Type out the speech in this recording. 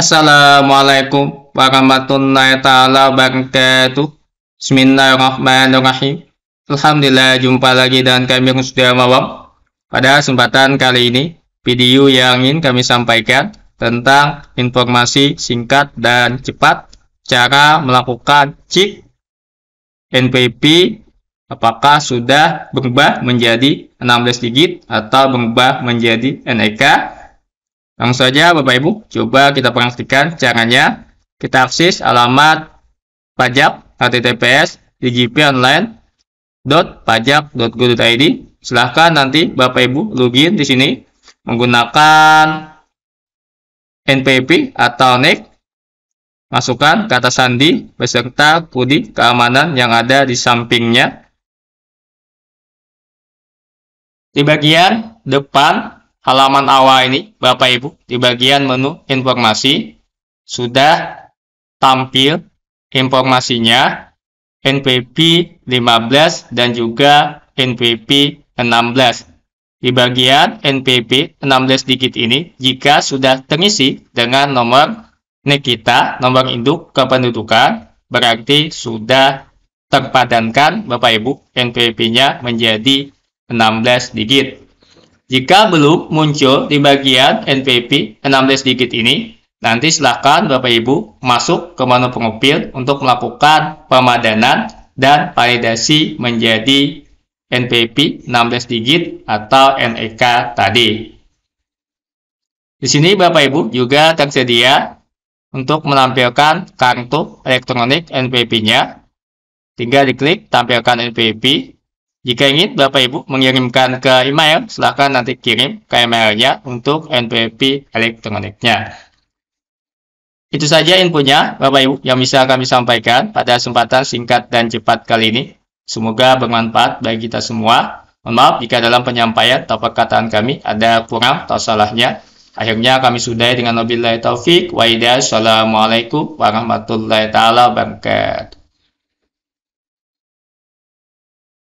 Assalamualaikum warahmatullahi taala wabarakatuh. Bismillahirrahmanirrahim. Alhamdulillah jumpa lagi dengan kami yang sudah Mawam. Pada kesempatan kali ini, video yang ingin kami sampaikan tentang informasi singkat dan cepat cara melakukan cek NPP apakah sudah berubah menjadi 16 digit atau berubah menjadi NEK Langsung saja Bapak Ibu, coba kita perhatikan caranya. Kita akses alamat pajak https dgponline.pajak.go.id. Silahkan nanti Bapak Ibu login di sini menggunakan NPP atau NIK. E Masukkan kata sandi beserta kode keamanan yang ada di sampingnya. Di bagian depan halaman awal ini, Bapak Ibu, di bagian menu informasi, sudah tampil informasinya NPP 15 dan juga NPP 16. Di bagian NPP 16 digit ini, jika sudah terisi dengan nomor NIK kita, nomor induk kependudukan, berarti sudah terpadankan Bapak Ibu NPP-nya menjadi 16 digit. Jika belum muncul di bagian NPP 16 digit ini, nanti silahkan Bapak Ibu masuk ke menu pengupil untuk melakukan pemadanan dan validasi menjadi NPP 16 digit atau NEK tadi. Di sini Bapak Ibu juga tersedia untuk menampilkan kartu elektronik NPP-nya. Tinggal diklik tampilkan NPP jika ingin Bapak Ibu mengirimkan ke email, silahkan nanti kirim ke emailnya untuk NPP elektroniknya. Itu saja infonya Bapak Ibu yang bisa kami sampaikan pada kesempatan singkat dan cepat kali ini. Semoga bermanfaat bagi kita semua. Mohon maaf jika dalam penyampaian atau perkataan kami ada kurang atau salahnya. Akhirnya kami sudahi dengan wabillahi taufik Wa'idah. Assalamualaikum warahmatullahi wabarakatuh.